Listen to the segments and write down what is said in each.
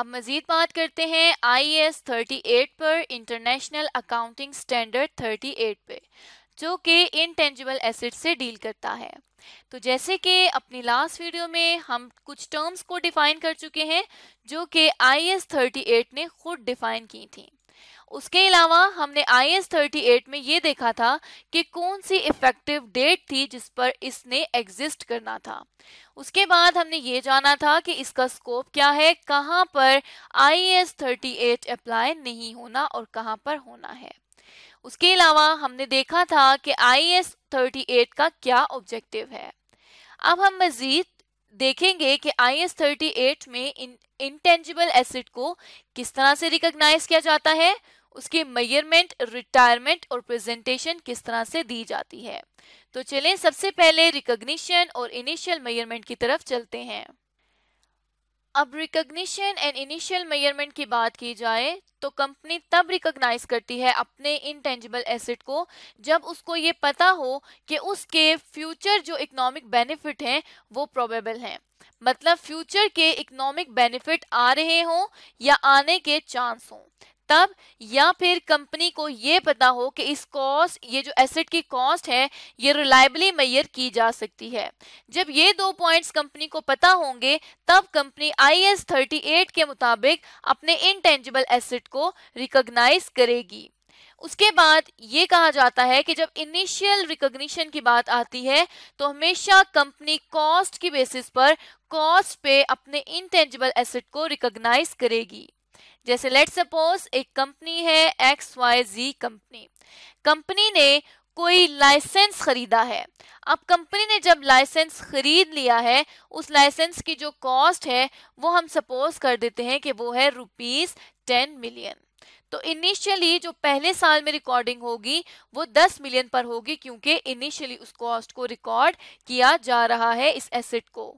अब मजीद बात करते हैं आई एस थर्टी एट पर international accounting standard thirty eight पे जो कि इनटेंजिबल एसिड से डील करता है तो जैसे कि अपनी लास्ट वीडियो में हम कुछ टर्म्स को डिफाइन कर चुके हैं जो कि आई एस थर्टी एट ने खुद डिफाइन की थी उसके अलावा हमने आई एस थर्टी एट में ये देखा था कि कौन सी इफेक्टिव डेट थी जिस पर इसने एग्जिस्ट करना था उसके बाद हमने ये जाना था कि इसका स्कोप क्या है कहाँ पर I S thirty eight apply नहीं होना और कहाँ पर होना है उसके अलावा हमने देखा था कि आई एस थर्टी एट का क्या ऑब्जेक्टिव है अब हम मज़ीद देखेंगे कि आई एस थर्टी एट में इन इंटेंजिबल एसिड को किस तरह से रिकग्नाइज किया जाता है उसकी मेयरमेंट रिटायरमेंट और प्रेजेंटेशन किस तरह से दी जाती है तो चलें सबसे पहले रिकॉग्निशन और इनिशियल मेयरमेंट की तरफ चलते हैं अब रिकॉग्निशन एंड इनिशियल मेयरमेंट की बात की जाए तो कंपनी तब रिकॉग्नाइज करती है अपने इनटेंजिबल एसेट को जब उसको ये पता हो कि उसके फ्यूचर जो इकोनॉमिक बेनिफिट हैं वो प्रोबेबल हैं मतलब फ्यूचर के इकोनॉमिक बेनिफिट आ रहे हों या आने के चांस हों तब या फिर कंपनी को ये पता हो कि इस कॉस्ट ये जो एसेट की कॉस्ट है ये रिलायबली मैयर की जा सकती है जब ये दो पॉइंट्स कंपनी को पता होंगे तब company I S thirty eight के मुताबिक अपने इनटेंजिबल एसेट को रिकोगनाइज करेगी उसके बाद ये कहा जाता है कि जब इनिशियल रिकग्निशन की बात आती है तो हमेशा कंपनी कॉस्ट की बेसिस पर कॉस्ट पे अपने इनटेंजिबल एसेट को रिकॉग्नाइज करेगी जैसे लेट सपोज एक कंपनी है X Y Z company company ने कोई लाइसेंस खरीदा है अब कंपनी ने जब लाइसेंस खरीद लिया है उस लाइसेंस की जो कॉस्ट है वो हम सपोज कर देते हैं कि वो है रुपीज टेन मिलियन तो इनिशियली जो पहले साल में रिकॉर्डिंग होगी वो दस मिलियन पर होगी क्योंकि इनिशियली उस कॉस्ट को रिकॉर्ड किया जा रहा है इस एसेट को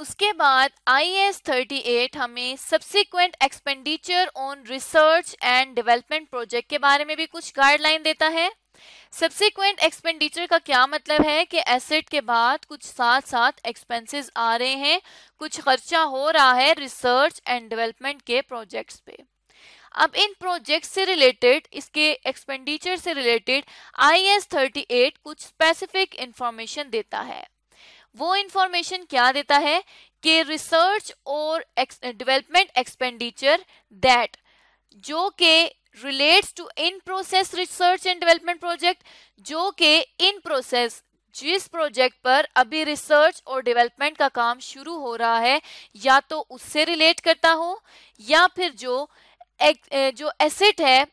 उसके बाद आई एस थर्टी एट हमें subsequent expenditure on research and development project के बारे में भी कुछ गाइडलाइन देता है सब्सिक्वेंट एक्सपेंडिचर का क्या मतलब है कि एसेट के बाद कुछ साथ साथ एक्सपेंसेस आ रहे हैं कुछ खर्चा हो रहा है रिसर्च एंड डेवलपमेंट के प्रोजेक्ट्स पे अब इन प्रोजेक्ट से रिलेटेड इसके एक्सपेंडिचर से related I S thirty eight कुछ स्पेसिफिक इंफॉर्मेशन देता है वो इंफॉर्मेशन क्या देता है कि रिसर्च और डेवलपमेंट एक्सपेंडिचर दैट जो के relates to in process research and development project जो के इन प्रोसेस जिस प्रोजेक्ट पर अभी रिसर्च और डेवलपमेंट का काम शुरू हो रहा है या तो उससे रिलेट करता हो या फिर जो एक, जो एसेट है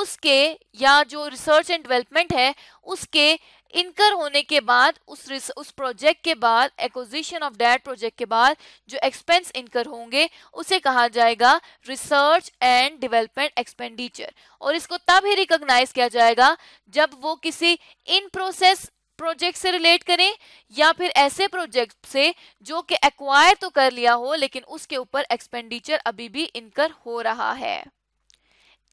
उसके या जो रिसर्च एंड डेवलपमेंट है उसके इनकर होने के बाद उस उस प्रोजेक्ट के बाद एक्विजिशन ऑफ डेट प्रोजेक्ट के बाद जो एक्सपेंस इनकर होंगे उसे कहा जाएगा रिसर्च एंड डेवलपमेंट एक्सपेंडिचर और इसको तब ही रिकॉग्नाइज किया जाएगा जब वो किसी इन प्रोसेस प्रोजेक्ट से रिलेट करें या फिर ऐसे प्रोजेक्ट से जो कि एक्वायर तो कर लिया हो लेकिन उसके ऊपर एक्सपेंडिचर अभी भी इनकर हो रहा है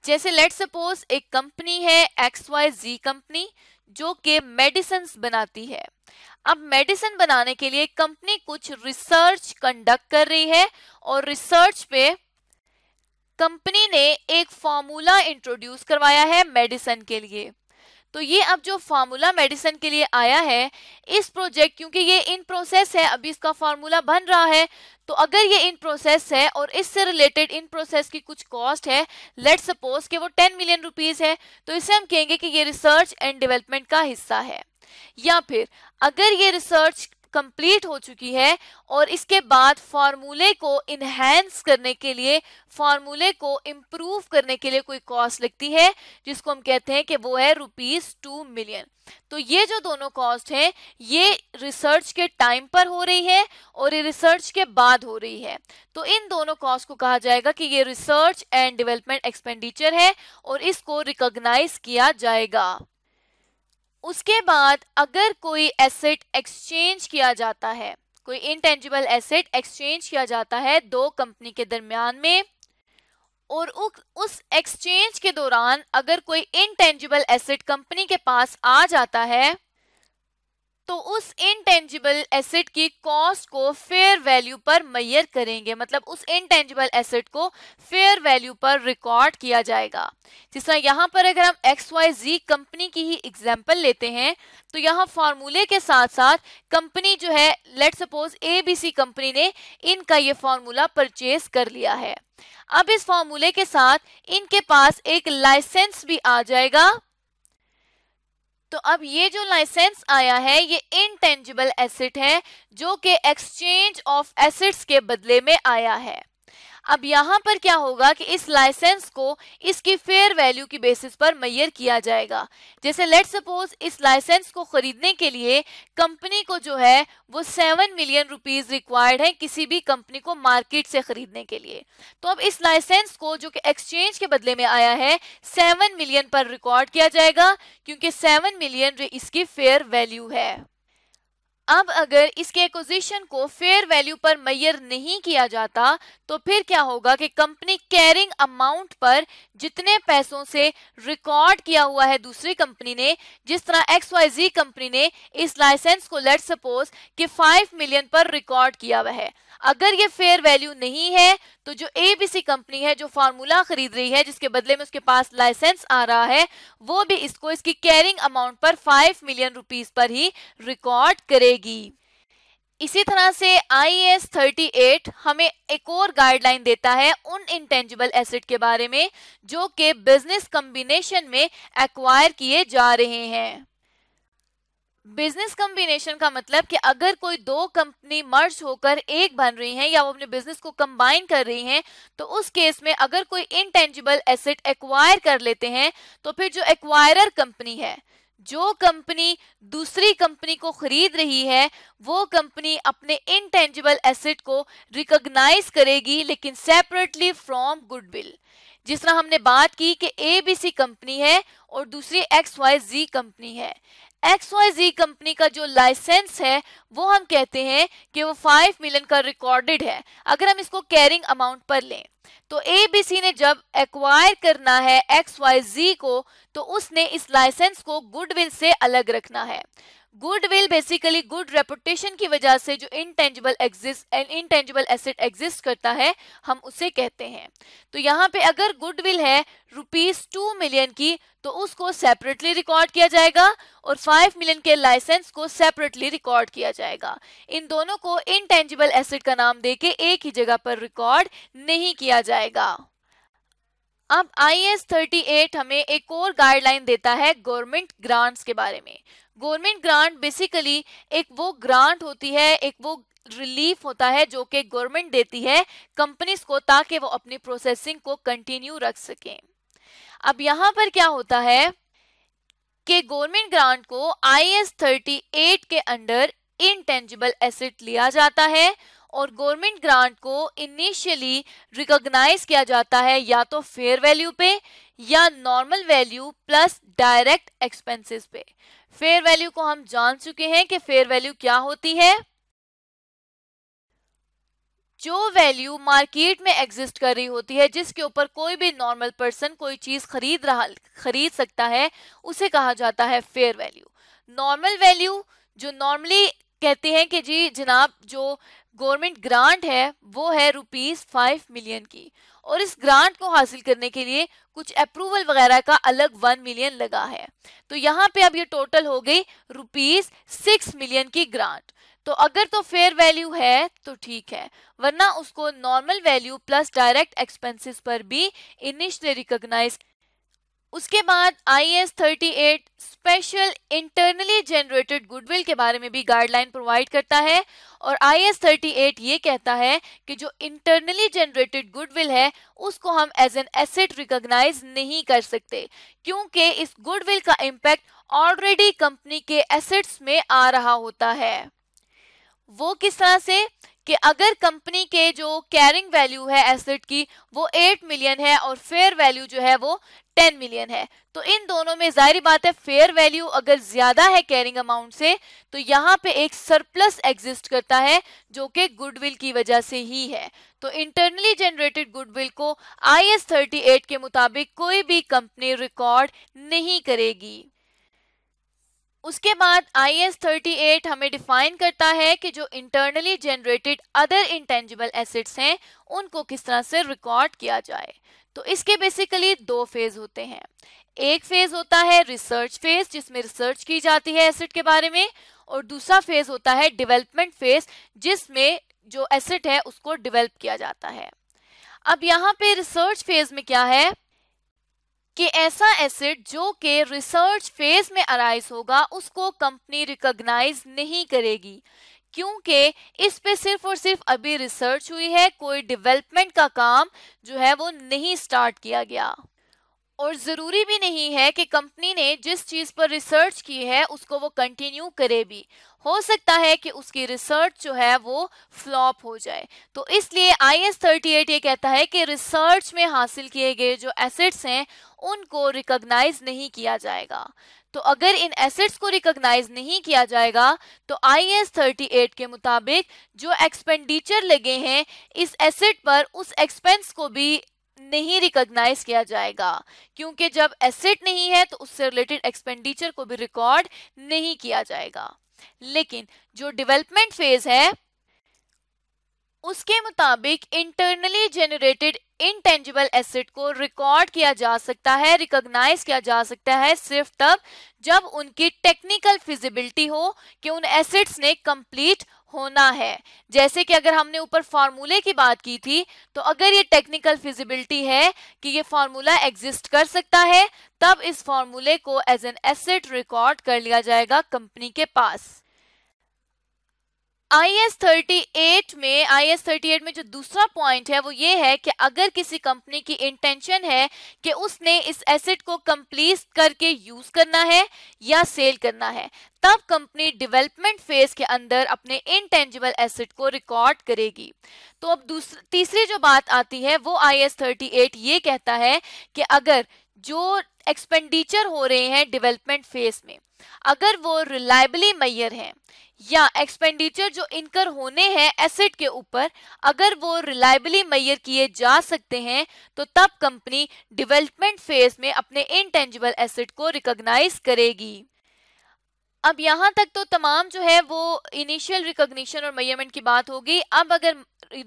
जैसे लेट सपोज एक कंपनी है एक्स वाई जी कंपनी जो कि मेडिसिन बनाती है अब मेडिसिन बनाने के लिए कंपनी कुछ रिसर्च कंडक्ट कर रही है और रिसर्च पे कंपनी ने एक फॉर्मूला इंट्रोड्यूस करवाया है मेडिसिन के लिए तो ये अब जो फार्मूला मेडिसिन के लिए आया है इस प्रोजेक्ट क्योंकि ये इन प्रोसेस है अभी इसका फार्मूला बन रहा है तो अगर ये इन प्रोसेस है और इससे रिलेटेड इन प्रोसेस की कुछ कॉस्ट है लेट सपोज कि वो टेन मिलियन रुपीज है तो इसे हम कहेंगे कि ये रिसर्च एंड डेवलपमेंट का हिस्सा है या फिर अगर ये रिसर्च कंप्लीट हो चुकी है और इसके बाद फार्मूले को इनहेंस करने के लिए फार्मूले को इम्प्रूव करने के लिए कोई कॉस्ट लगती है जिसको हम कहते हैं कि वो है रुपीज टू मिलियन तो ये जो दोनों कॉस्ट हैं ये रिसर्च के टाइम पर हो रही है और ये रिसर्च के बाद हो रही है तो इन दोनों कॉस्ट को कहा जाएगा कि ये रिसर्च एंड डेवलपमेंट एक्सपेंडिचर है और इसको रिकॉग्नाइज किया जाएगा उसके बाद अगर कोई एसेट एक्सचेंज किया जाता है कोई इनटेंजिबल एसेट एक्सचेंज किया जाता है दो कंपनी के दरमियान में और उस एक्सचेंज के दौरान अगर कोई इनटेंजिबल एसेट कंपनी के पास आ जाता है तो उस इनटेंजिबल एसेट की कॉस्ट को फेयर वैल्यू पर मैयर करेंगे मतलब उस इनटेंजिबल एसेट को फेयर वैल्यू पर रिकॉर्ड किया जाएगा जिस तरह यहाँ पर अगर हम एक्स वाई जी कंपनी की ही एग्जाम्पल लेते हैं तो यहाँ फार्मूले के साथ साथ कंपनी जो है let suppose A B C company ने इनका ये फार्मूला परचेज कर लिया है अब इस फार्मूले के साथ इनके पास एक लाइसेंस भी आ जाएगा तो अब ये जो लाइसेंस आया है ये इनटेंजिबल एसेट है जो कि एक्सचेंज ऑफ एसेट्स के बदले में आया है अब यहाँ पर क्या होगा कि इस लाइसेंस को इसकी फेयर वैल्यू की बेसिस पर मैयर किया जाएगा जैसे लेट सपोज इस लाइसेंस को खरीदने के लिए कंपनी को जो है वो सेवन मिलियन रुपीज रिक्वायर्ड है किसी भी कंपनी को मार्केट से खरीदने के लिए तो अब इस लाइसेंस को जो कि एक्सचेंज के बदले में आया है सेवन मिलियन पर रिकॉर्ड किया जाएगा क्योंकि सेवन मिलियन इसकी फेयर वैल्यू है अब अगर इसके एक्विजिशन को फेयर वैल्यू पर मैयर नहीं किया जाता तो फिर क्या होगा कि कंपनी कैरिंग अमाउंट पर जितने पैसों से रिकॉर्ड किया हुआ है दूसरी कंपनी ने जिस तरह एक्स वाई जी कंपनी ने इस लाइसेंस को लेट सपोज कि 5 मिलियन पर रिकॉर्ड किया हुआ है अगर ये फेयर वैल्यू नहीं है तो जो एबीसी कंपनी है जो फार्मूला खरीद रही है जिसके बदले में उसके पास लाइसेंस आ रहा है वो भी इसको इसकी कैरिंग अमाउंट पर फाइव मिलियन रुपीज पर ही रिकॉर्ड करेगी इसी तरह से आई एस थर्टी एट हमें एक और गाइडलाइन देता है उन इंटेंजिबल एसेट के बारे में जो कि बिजनेस कम्बिनेशन में एक्वायर किए जा रहे हैं बिजनेस कॉम्बिनेशन का मतलब कि अगर कोई दो कंपनी मर्ज होकर एक बन रही हैं या वो अपने बिजनेस को कंबाइन कर रही हैं तो उस केस में अगर कोई इनटेंजिबल एसेट एक्वायर कर लेते हैं तो फिर जो एक्वायरर कंपनी है जो कंपनी दूसरी कंपनी को खरीद रही है वो कंपनी अपने इनटेंजिबल एसेट को रिकॉग्नाइज करेगी लेकिन सेपरेटली फ्रॉम गुडविल जिस तरह हमने बात की कि ए बी सी कंपनी है और दूसरी एक्स वाई जी कंपनी है एक्स वाई जी कंपनी का जो लाइसेंस है वो हम कहते हैं कि वो फाइव मिलियन का रिकॉर्डेड है अगर हम इसको कैरिंग अमाउंट पर लें तो ए बी सी ने जब एक्वायर करना है एक्स वाई जी को तो उसने इस लाइसेंस को गुडविल से अलग रखना है गुडविल बेसिकली गुड रेपुटेशन की वजह से जो intangible exist intangible asset exist करता है हम उसे कहते हैं तो यहाँ पे अगर गुडविल है रुपीज टू मिलियन की तो उसको सेपरेटली रिकॉर्ड किया जाएगा और फाइव मिलियन के लाइसेंस को सेपरेटली रिकॉर्ड किया जाएगा इन दोनों को इनटेंजिबल एसेट का नाम देके एक ही जगह पर रिकॉर्ड नहीं किया किया जाएगा अब आई एस थर्टी एट हमें एक और गाइडलाइन देता है गवर्नमेंट ग्रांट्स के बारे में गवर्नमेंट ग्रांट बेसिकली एक वो ग्रांट होती है एक वो रिलीफ होता है जो कि गवर्नमेंट देती है कंपनीज को ताकि वो अपनी प्रोसेसिंग को कंटिन्यू रख सकें अब यहाँ पर क्या होता है कि गवर्नमेंट ग्रांट को आई एस थर्टी एट के अंडर इनटेंजिबल एसेट लिया जाता है और गवर्नमेंट ग्रांट को इनिशियली रिकॉग्नाइज किया जाता है या तो फेयर वैल्यू पे या normal value plus direct expenses पे फेयर वैल्यू को हम जान चुके हैं कि फेयर वैल्यू क्या होती है जो वैल्यू मार्केट में एग्जिस्ट कर रही होती है जिसके ऊपर कोई भी नॉर्मल पर्सन कोई चीज खरीद रहा खरीद सकता है उसे कहा जाता है फेयर वैल्यू नॉर्मल वैल्यू जो नॉर्मली कहते हैं कि जी जनाब जो गवर्नमेंट ग्रांट है वो है रुपीज फाइव मिलियन की और इस ग्रांट को हासिल करने के लिए कुछ अप्रूवल वगैरह का अलग वन मिलियन लगा है तो यहाँ पे अब ये टोटल हो गई रुपीज सिक्स मिलियन की ग्रांट तो अगर तो फेयर वैल्यू है तो ठीक है वरना उसको normal value plus direct expenses पर भी इनिशियली रिकॉग्नाइज उसके बाद I S thirty eight special internally generated goodwill के बारे में भी गाइडलाइन प्रोवाइड करता है और आई एस थर्टी एट ये कहता है कि जो इंटरनली जनरेटेड गुडविल है उसको हम एज एन एसेट रिकॉग्नाइज नहीं कर सकते क्योंकि इस गुडविल का इम्पैक्ट ऑलरेडी कंपनी के एसेट्स में आ रहा होता है वो किस तरह से कि अगर कंपनी के जो कैरिंग वैल्यू है एसेट की वो एट मिलियन है और फेयर वैल्यू जो है वो टेन मिलियन है तो इन दोनों में जाहिर बात है फेयर वैल्यू अगर ज्यादा है कैरिंग अमाउंट से तो यहाँ पे एक सरप्लस एग्जिस्ट करता है जो कि गुडविल की वजह से ही है तो इंटरनली जनरेटेड गुडविल को आई एस के मुताबिक कोई भी कंपनी रिकॉर्ड नहीं करेगी उसके बाद आई एस थर्टी एट हमें डिफाइन करता है कि जो internally generated other intangible assets हैं उनको किस तरह से रिकॉर्ड किया जाए तो इसके बेसिकली दो फेज होते हैं एक फेज होता है रिसर्च फेज जिसमें रिसर्च की जाती है एसिड के बारे में और दूसरा फेज होता है डिवेलपमेंट फेज जिसमें जो एसिड है उसको डिवेल्प किया जाता है अब यहाँ पे रिसर्च फेज में क्या है कि ऐसा एसिड जो के रिसर्च फेज में अराइज होगा उसको कंपनी रिकॉग्नाइज नहीं करेगी क्योंकि इस पे सिर्फ और सिर्फ अभी रिसर्च हुई है कोई डेवलपमेंट का काम जो है वो नहीं स्टार्ट किया गया और ज़रूरी भी नहीं है कि कंपनी ने जिस चीज़ पर रिसर्च की है उसको वो कंटिन्यू करे भी हो सकता है कि उसकी रिसर्च जो है वो फ्लॉप हो जाए तो इसलिए आई एस थर्टी एट ये कहता है कि रिसर्च में हासिल किए गए जो एसेट्स हैं उनको रिकॉग्नाइज नहीं किया जाएगा तो अगर इन एसेट्स को रिकॉग्नाइज नहीं किया जाएगा तो आई एस थर्टी एट के मुताबिक जो एक्सपेंडिचर लगे हैं इस एसेट पर उस एक्सपेंस को भी नहीं रिकॉग्नाइज किया जाएगा क्योंकि जब एसेट नहीं है तो उससे रिलेटेड एक्सपेंडिचर को भी रिकॉर्ड नहीं किया जाएगा लेकिन जो डेवलपमेंट फेज है उसके मुताबिक इंटरनली जेनरेटेड इनटेंजिबल एसेट को रिकॉर्ड किया जा सकता है रिकॉग्नाइज किया जा सकता है सिर्फ तब जब उनकी टेक्निकल फिजिबिलिटी हो कि उन एसेट्स ने कंप्लीट होना है जैसे कि अगर हमने ऊपर फार्मूले की बात की थी तो अगर ये टेक्निकल फिजिबिलिटी है कि ये फार्मूला एग्जिस्ट कर सकता है तब इस फार्मूले को एज एन एसेट रिकॉर्ड कर लिया जाएगा कंपनी के पास आई एस थर्टी एट में आई एस थर्टी एट में जो दूसरा पॉइंट है वो ये है कि अगर किसी कंपनी की इंटेंशन है कि उसने इस एसेट को कंप्लीट करके यूज करना है या सेल करना है तब कंपनी डेवलपमेंट फेज के अंदर अपने इनटेंजिबल एसेट को रिकॉर्ड करेगी तो अब दूसरी तीसरी जो बात आती है वो आई एस थर्टी एट ये कहता है कि अगर जो एक्सपेंडिचर हो रहे हैं डेवलपमेंट फेज में अगर वो रिलायबली मैयर हैं या एक्सपेंडिचर जो इनकर होने हैं एसेट के ऊपर अगर वो रिलायबली मैयर किए जा सकते हैं तो तब कंपनी डेवलपमेंट फेज में अपने इनटेंजिबल एसेट को रिकॉग्नाइज करेगी अब यहाँ तक तो तमाम जो है वो इनिशियल रिकॉग्निशन और मेजरमेंट की बात होगी अब अगर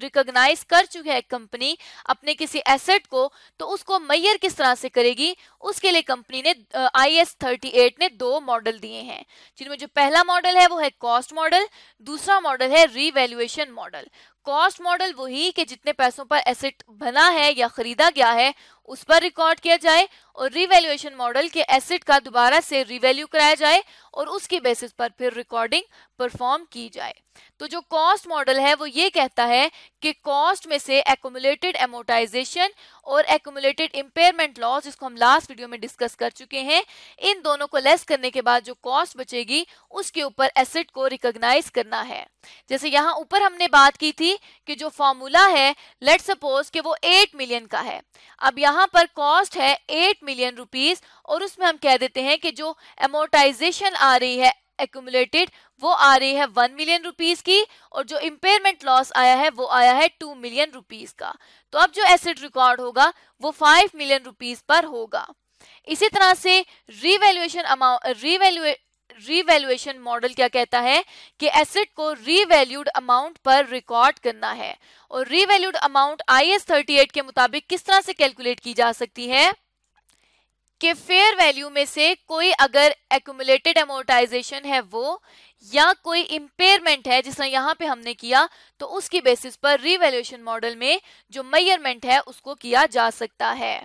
रिकॉग्नाइज कर चुके है कंपनी अपने किसी एसेट को तो उसको मैयर किस तरह से करेगी उसके लिए कंपनी ने आई एस थर्टी एट ने दो मॉडल दिए हैं जिनमें जो पहला मॉडल है वो है कॉस्ट मॉडल दूसरा मॉडल है रीवैल्यूएशन मॉडल कॉस्ट मॉडल वही कि जितने पैसों पर एसेट बना है या खरीदा गया है उस पर रिकॉर्ड किया जाए और रिवैल्यूएशन मॉडल के एसेट का दोबारा से रिवेल्यू कराया जाए और उसके बेसिस पर फिर रिकॉर्डिंग परफॉर्म की जाए तो जो कॉस्ट मॉडल है वो ये कहता है कि कॉस्ट में से एकोमुलेटेड एमोटाइजेशन और एकोमुलेटेड इम्पेयरमेंट लॉस जिसको हम लास्ट वीडियो में डिस्कस कर चुके हैं इन दोनों को लेस करने के बाद जो कॉस्ट बचेगी उसके ऊपर एसेट को रिकॉग्नाइज करना है जैसे यहाँ ऊपर हमने बात की थी कि जो फॉर्मूला है लेट सपोज कि वो एट मिलियन का है अब यहाँ पर कॉस्ट है एट मिलियन रुपीज और उसमें हम कह देते हैं कि जो एमोटाइजेशन आ रही है एक्यूमुलेटेड वो आ रही है वन मिलियन रुपीज की और जो इम्पेयरमेंट लॉस आया है वो आया है टू मिलियन रुपीज का तो अब जो एसेट रिकॉर्ड होगा वो फाइव मिलियन रुपीज पर होगा इसी तरह से रिवेल्युएशन अमाउंट रीवैल्यूए रिवेल्युएशन मॉडल क्या कहता है कि एसेट को रिवेल्यूड अमाउंट पर रिकॉर्ड करना है और revalued amount I S thirty eight के मुताबिक किस तरह से कैलकुलेट की जा सकती है कि फेयर वैल्यू में से कोई अगर एक्यूमुलेटेड एमोटाइजेशन है वो या कोई इम्पेयरमेंट है जिस तरह यहाँ पे हमने किया तो उसकी बेसिस पर रिवेल्यूशन मॉडल में जो मेयरमेंट है उसको किया जा सकता है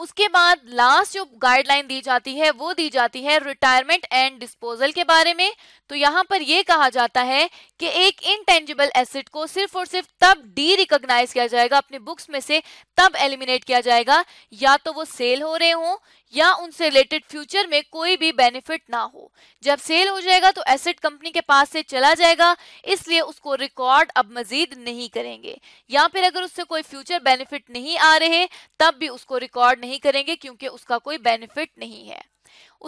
उसके बाद लास्ट जो गाइडलाइन दी जाती है वो दी जाती है रिटायरमेंट एंड डिस्पोजल के बारे में तो यहाँ पर यह कहा जाता है कि एक इनटेंजिबल एसेट को सिर्फ और सिर्फ तब डी रिकोगनाइज किया जाएगा अपने बुक्स में से तब एलिमिनेट किया जाएगा या तो वो सेल हो रहे हों या उनसे रिलेटेड फ्यूचर में कोई भी बेनिफिट ना हो जब सेल हो जाएगा तो एसेट कंपनी के पास से चला जाएगा इसलिए उसको रिकॉर्ड अब मजीद नहीं करेंगे या फिर अगर उससे कोई फ्यूचर बेनिफिट नहीं आ रहे तब भी उसको रिकॉर्ड नहीं नहीं करेंगे क्योंकि उसका कोई बेनिफिट नहीं है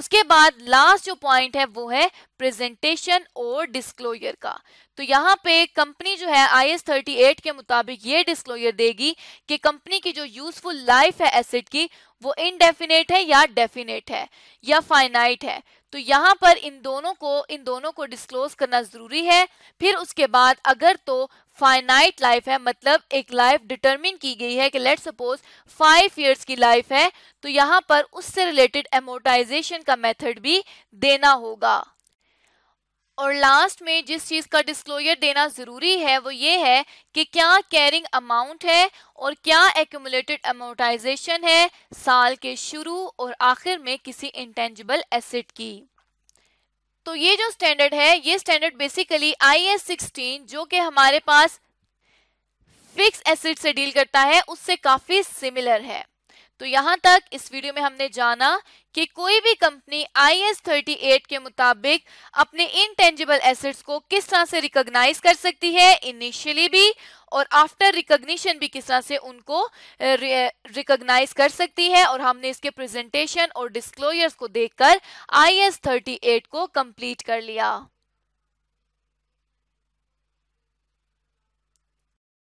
उसके बाद लास्ट जो पॉइंट है वो है प्रेजेंटेशन और डिस्क्लोजर का तो यहाँ पे कंपनी जो है आई एस थर्टी एट के मुताबिक ये डिस्क्लोजर देगी कि कंपनी की जो यूजफुल लाइफ है एसेट की वो इनडेफिनेट है या डेफिनेट है या फाइनाइट है तो यहाँ पर इन दोनों को इन दोनों को डिस्क्लोज करना जरूरी है फिर उसके बाद अगर तो फाइनाइट लाइफ है मतलब एक लाइफ डिटरमिन की गई है कि लेट सपोज फाइव इयर्स की लाइफ है तो यहाँ पर उससे रिलेटेड एमोटाइजेशन का मेथड भी देना होगा और लास्ट में जिस चीज़ का डिस्क्लोजर देना ज़रूरी है वो ये है कि क्या कैरिंग अमाउंट है और क्या एक्यूमुलेटेड अमोटाइजेशन है साल के शुरू और आखिर में किसी इंटेंजिबल एसेट की तो ये जो स्टैंडर्ड है ये standard basically I S sixteen जो कि हमारे पास फिक्स एसिड से डील करता है उससे काफ़ी सिमिलर है तो यहां तक इस वीडियो में हमने जाना कि कोई भी company I S thirty eight के मुताबिक अपने इनटेंजिबल एसेट्स को किस तरह से रिकॉग्नाइज कर सकती है इनिशियली भी और आफ्टर रिकॉग्निशन भी किस तरह से उनको रिकॉग्नाइज कर सकती है और हमने इसके प्रेजेंटेशन और डिस्क्लोजर्स को देखकर आई एस थर्टी एट को कंप्लीट कर लिया